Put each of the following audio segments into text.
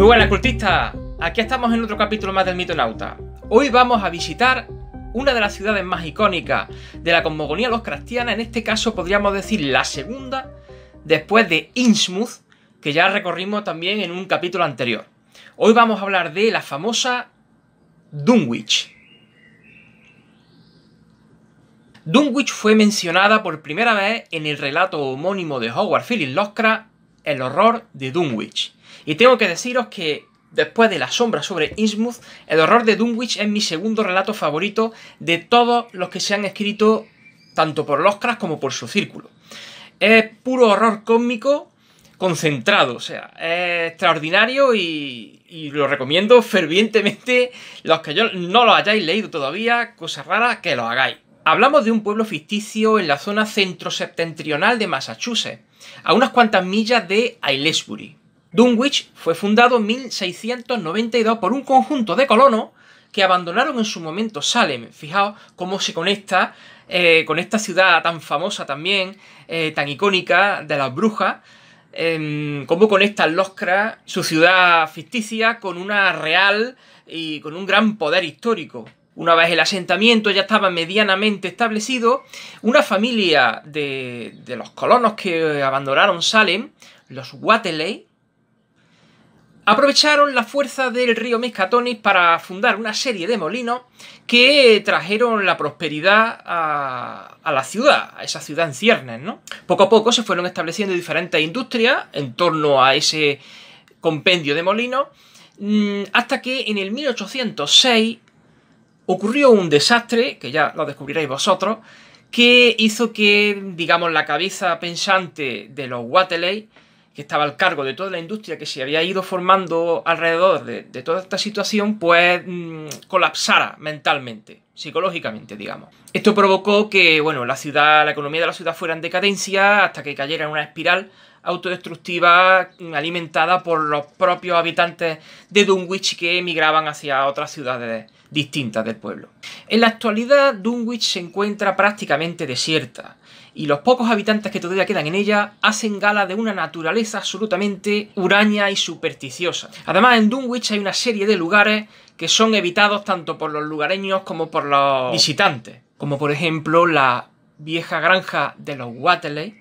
Muy buenas cultistas, aquí estamos en otro capítulo más del nauta. Hoy vamos a visitar una de las ciudades más icónicas de la cosmogonía los en este caso podríamos decir la segunda, después de Innsmouth, que ya recorrimos también en un capítulo anterior. Hoy vamos a hablar de la famosa Dunwich. Dunwich fue mencionada por primera vez en el relato homónimo de Howard Phillips Lovecraft, El horror de Dunwich, y tengo que deciros que después de La sombra sobre Innsmouth, El horror de Dunwich es mi segundo relato favorito de todos los que se han escrito tanto por Lovecraft como por su círculo. Es puro horror cósmico concentrado, o sea, es extraordinario y, lo recomiendo fervientemente. Los que yo no lo hayáis leído todavía, cosa rara, que lo hagáis. Hablamos de un pueblo ficticio en la zona centro-septentrional de Massachusetts, a unas cuantas millas de Aylesbury, Dunwich fue fundado en 1692 por un conjunto de colonos que abandonaron en su momento Salem. Fijaos cómo se conecta eh, con esta ciudad tan famosa también, eh, tan icónica de las brujas, em, cómo conecta Loscra, su ciudad ficticia, con una real y con un gran poder histórico. Una vez el asentamiento ya estaba medianamente establecido, una familia de, los colonos que abandonaron Salem, los Watley, Aprovecharon la fuerza del río Mescatonis para fundar una serie de molinos que trajeron la prosperidad a, la ciudad, a esa ciudad en ciernes, Poco a poco se fueron estableciendo diferentes industrias en torno a ese compendio de molinos, mm, hasta que en el 1806 ocurrió un desastre, que ya lo descubriréis vosotros, que hizo que, digamos, la cabeza pensante de los Wateley que estaba al cargo de toda la industria que se había ido formando alrededor de, toda esta situación, pues mm, colapsara mentalmente, psicológicamente, digamos. Esto provocó que, bueno, la ciudad, la economía de la ciudad fuera en decadencia hasta que cayera en una espiral autodestructiva alimentada por los propios habitantes de Dunwich que emigraban hacia otras ciudades distintas del pueblo. En la actualidad Dunwich se encuentra prácticamente desierta y los pocos habitantes que todavía quedan en ella hacen gala de una naturaleza absolutamente huraña y supersticiosa. Además en Dunwich hay una serie de lugares que son evitados tanto por los lugareños como por los visitantes, como por ejemplo la vieja granja de los Waterley,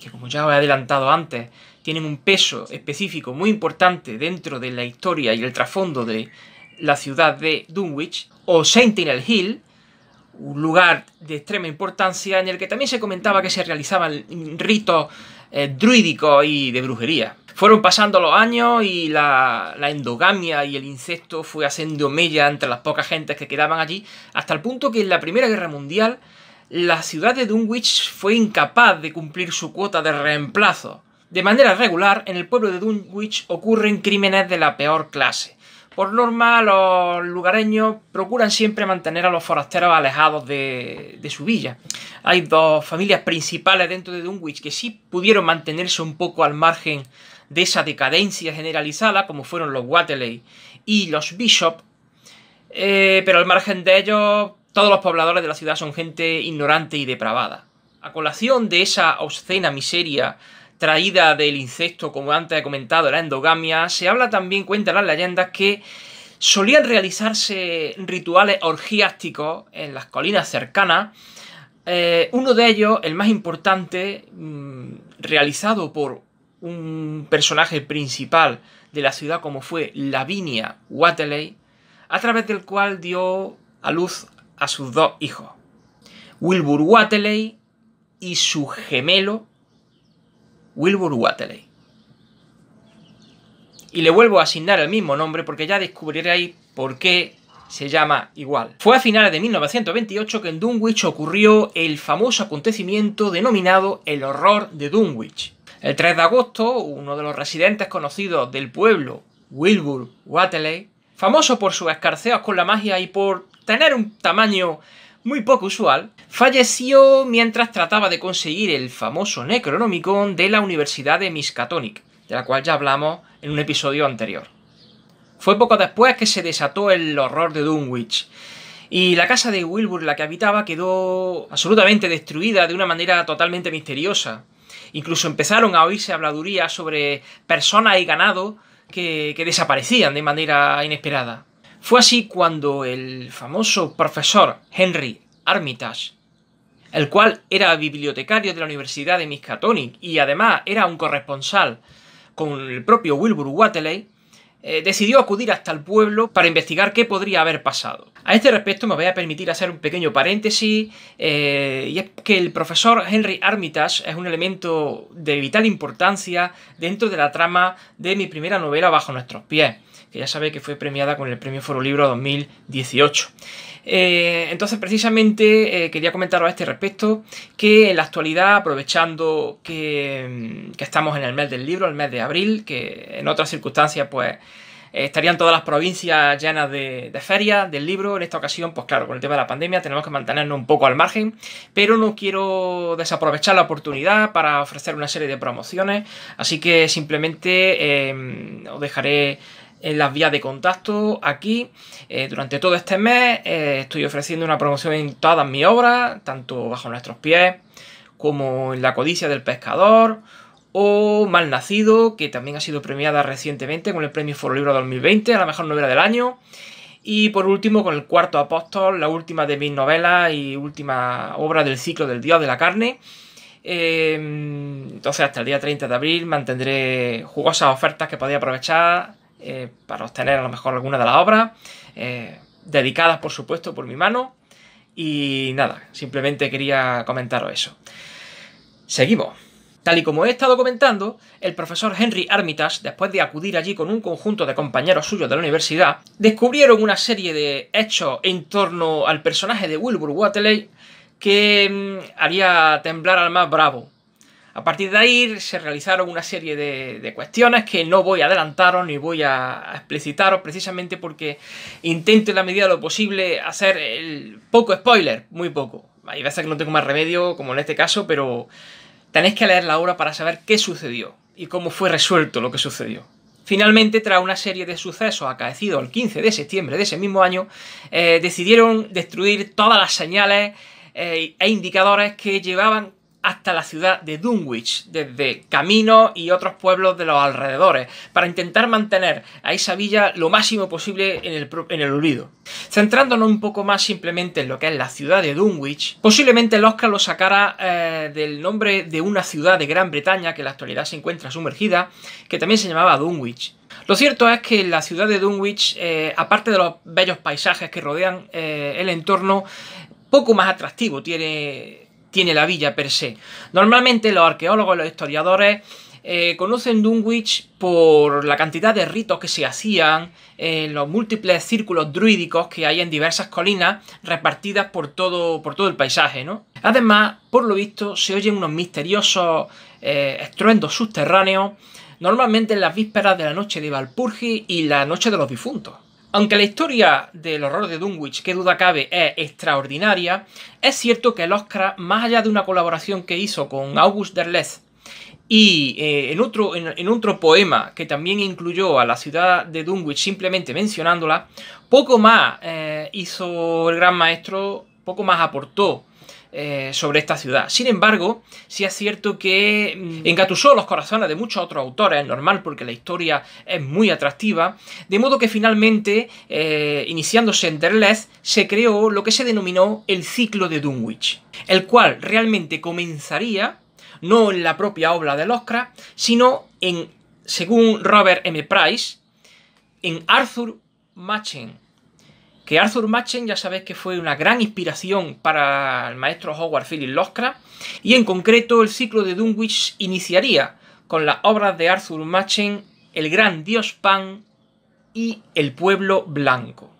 que como ya os he adelantado antes, tienen un peso específico muy importante dentro de la historia y el trasfondo de la ciudad de Dunwich, o Sentinel Hill, un lugar de extrema importancia en el que también se comentaba que se realizaban ritos eh, druídicos y de brujería. Fueron pasando los años y la, la endogamia y el incesto fue haciendo mella entre las pocas gentes que quedaban allí, hasta el punto que en la Primera Guerra Mundial la ciudad de Dunwich fue incapaz de cumplir su cuota de reemplazo. De manera regular, en el pueblo de Dunwich ocurren crímenes de la peor clase. Por norma, los lugareños procuran siempre mantener a los forasteros alejados de, su villa. Hay dos familias principales dentro de Dunwich que sí pudieron mantenerse un poco al margen de esa decadencia generalizada, como fueron los Waterley y los Bishop, eh, pero al margen de ellos todos los pobladores de la ciudad son gente ignorante y depravada. A colación de esa obscena miseria traída del incesto, como antes he comentado, la endogamia, se habla también, cuenta las leyendas, que solían realizarse rituales orgiásticos en las colinas cercanas. Eh, uno de ellos, el más importante, mm, realizado por un personaje principal de la ciudad como fue Lavinia Watley, a través del cual dio a luz a sus dos hijos, Wilbur Watley y su gemelo, Wilbur Watley. Y le vuelvo a asignar el mismo nombre porque ya descubriréis por qué se llama igual. Fue a finales de 1928 que en Dunwich ocurrió el famoso acontecimiento denominado el horror de Dunwich. El 3 de agosto, uno de los residentes conocidos del pueblo, Wilbur Watley, famoso por sus escarceos con la magia y por tener un tamaño muy poco usual, falleció mientras trataba de conseguir el famoso Necronomicon de la Universidad de Miskatonic, de la cual ya hablamos en un episodio anterior. Fue poco después que se desató el horror de Dunwich, y la casa de Wilbur, la que habitaba, quedó absolutamente destruida de una manera totalmente misteriosa. Incluso empezaron a oírse habladurías sobre personas y ganado que desaparecían de manera inesperada. Fue así cuando el famoso profesor Henry Armitage, el cual era bibliotecario de la Universidad de Miskatonic y además era un corresponsal con el propio Wilbur Watley, eh, decidió acudir hasta el pueblo para investigar qué podría haber pasado. A este respecto me voy a permitir hacer un pequeño paréntesis, eh, y es que el profesor Henry Armitage es un elemento de vital importancia dentro de la trama de mi primera novela Bajo nuestros pies que ya sabe que fue premiada con el Premio Foro Libro 2018. Eh, entonces, precisamente eh, quería comentaros a este respecto que en la actualidad, aprovechando mm, que, estamos en el mes del libro, el mes de abril, que en otras circunstancias, pues eh, estarían todas las provincias llenas de, de ferias del libro. En esta ocasión, pues claro, con el tema de la pandemia tenemos que mantenernos un poco al margen, pero no quiero desaprovechar la oportunidad para ofrecer una serie de promociones, así que simplemente os dejaré en las vías de contacto aquí. Eh, durante todo este mes eh, estoy ofreciendo una promoción en todas mis obras, tanto bajo nuestros pies como en La codicia del pescador o Mal Nacido... que también ha sido premiada recientemente con el premio Foro Libro 2020 a la mejor novela del año. Y por último, con el cuarto apóstol, la última de mis novelas y última obra del ciclo del Dios de la Carne. Em, entonces, hasta el día 30 de abril mantendré jugosas ofertas que podéis aprovechar eh, para obtener a lo mejor alguna de las obras, eh, dedicadas por supuesto por mi mano. Y nada, simplemente quería comentaros eso. Seguimos. Tal y como he estado comentando, el profesor Henry Armitage, después de acudir allí con un conjunto de compañeros suyos de la universidad, descubrieron una serie de hechos en torno al personaje de Wilbur Waterley que mm, haría temblar al más bravo. A partir de ahí se realizaron una serie de, cuestiones que no voy a adelantaros ni voy a explicitaros precisamente porque intento en la medida de lo posible hacer el poco spoiler, muy poco. Hay veces que no tengo más remedio, como en este caso, pero tenéis que leer la obra para saber qué sucedió y cómo fue resuelto lo que sucedió. Finalmente, tras una serie de sucesos acaecidos el 15 de septiembre de ese mismo año, eh, decidieron destruir todas las señales eh, e indicadores que llevaban hasta la ciudad de Dunwich, desde Camino y otros pueblos de los alrededores, para intentar mantener a esa villa lo máximo posible en el, olvido. Centrándonos un poco más simplemente en lo que es la ciudad de Dunwich, posiblemente el Oscar lo sacara eh, del nombre de una ciudad de Gran Bretaña que en la actualidad se encuentra sumergida, que también se llamaba Dunwich. Lo cierto es que la ciudad de Dunwich, eh, aparte de los bellos paisajes que rodean eh, el entorno, poco más atractivo tiene tiene la villa per se. Normalmente los arqueólogos y los historiadores eh, conocen Dunwich por la cantidad de ritos que se hacían en los múltiples círculos druídicos que hay en diversas colinas repartidas por todo, por todo el paisaje. ¿no? Además, por lo visto, se oyen unos misteriosos eh, estruendos subterráneos, normalmente en las vísperas de la noche de Valpurgi y la noche de los difuntos. Aunque la historia del horror de Dunwich, qué duda cabe, es extraordinaria, es cierto que el Oscar, más allá de una colaboración que hizo con August Derleth y eh, en, otro, en, otro poema que también incluyó a la ciudad de Dunwich simplemente mencionándola, poco más eh, hizo el gran maestro, poco más aportó eh, sobre esta ciudad. Sin embargo, sí es cierto que mm, engatusó los corazones de muchos otros autores, es normal porque la historia es muy atractiva, de modo que finalmente, eh, iniciándose en Derleth, se creó lo que se denominó el ciclo de Dunwich, el cual realmente comenzaría no en la propia obra de Lovecraft, sino en, según Robert M. Price, en Arthur Machen, que Arthur Machen ya sabéis que fue una gran inspiración para el maestro Howard Phillips Lovecraft y en concreto el ciclo de Dunwich iniciaría con las obras de Arthur Machen El gran dios Pan y El pueblo blanco.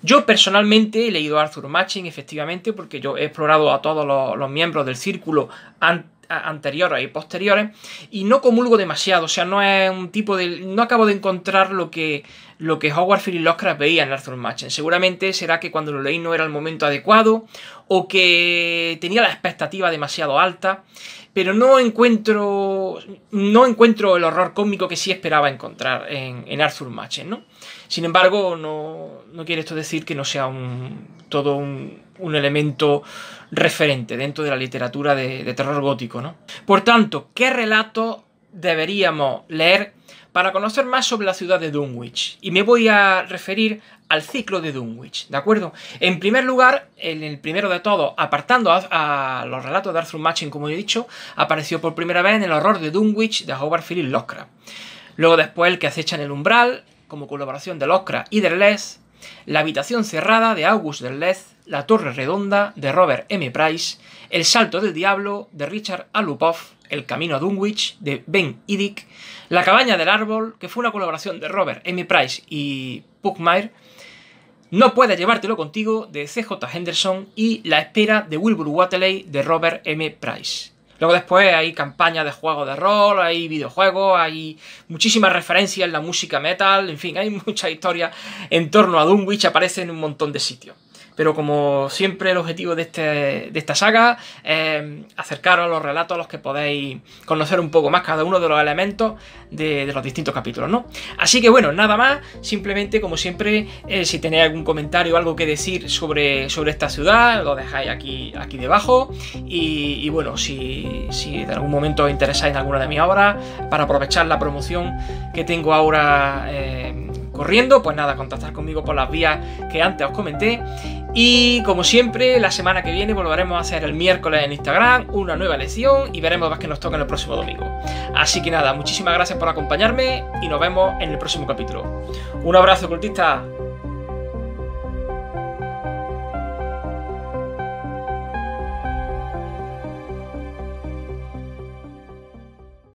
Yo personalmente he leído Arthur Machen efectivamente porque yo he explorado a todos los, los miembros del círculo antes anteriores y posteriores y no comulgo demasiado, o sea, no es un tipo de... no acabo de encontrar lo que, lo que Howard Philip Lovecraft veía en Arthur Machen. Seguramente será que cuando lo leí no era el momento adecuado o que tenía la expectativa demasiado alta, pero no encuentro, no encuentro el horror cómico que sí esperaba encontrar en, Arthur Machen, ¿no? Sin embargo, no quiere esto decir que no sea un todo un, elemento referente dentro de la literatura de, terror gótico. ¿no? Por tanto, ¿qué relato deberíamos leer para conocer más sobre la ciudad de Dunwich? Y me voy a referir al ciclo de Dunwich, ¿de acuerdo? En primer lugar, en el primero de todo, apartando a, los relatos de Arthur Machen, como he dicho, apareció por primera vez en El horror de Dunwich de Howard Phillips Lovecraft. Luego después El que acecha en el umbral, como colaboración de Locra y de Les, la habitación cerrada de August Derleth, La torre redonda de Robert M. Price, El salto del diablo de Richard Alupov, El camino a Dunwich de Ben Idick, La cabaña del árbol, que fue una colaboración de Robert M. Price y Puckmire, No puedes llevártelo contigo de C.J. Henderson y La espera de Wilbur Waterley de Robert M. Price. Luego después hay campañas de juego de rol, hay videojuegos, hay muchísimas referencias en la música metal, en fin, hay mucha historia en torno a Dunwich, aparece en un montón de sitios. Pero como siempre el objetivo este, de, esta saga es acercaros a los relatos a los que podéis conocer un poco más cada uno de los elementos de, los distintos capítulos, ¿no? Así que bueno, nada más, simplemente como siempre, eh, si tenéis algún comentario o algo que decir sobre, sobre esta ciudad, lo dejáis aquí, aquí debajo. Y, bueno, si, si en algún momento os interesáis en alguna de mis obras, para aprovechar la promoción que tengo ahora... Eh, corriendo, pues nada, contactar conmigo por las vías que antes os comenté. Y como siempre, la semana que viene volveremos a hacer el miércoles en Instagram una nueva lección y veremos más que nos toca en el próximo domingo. Así que nada, muchísimas gracias por acompañarme y nos vemos en el próximo capítulo. Un abrazo, cultista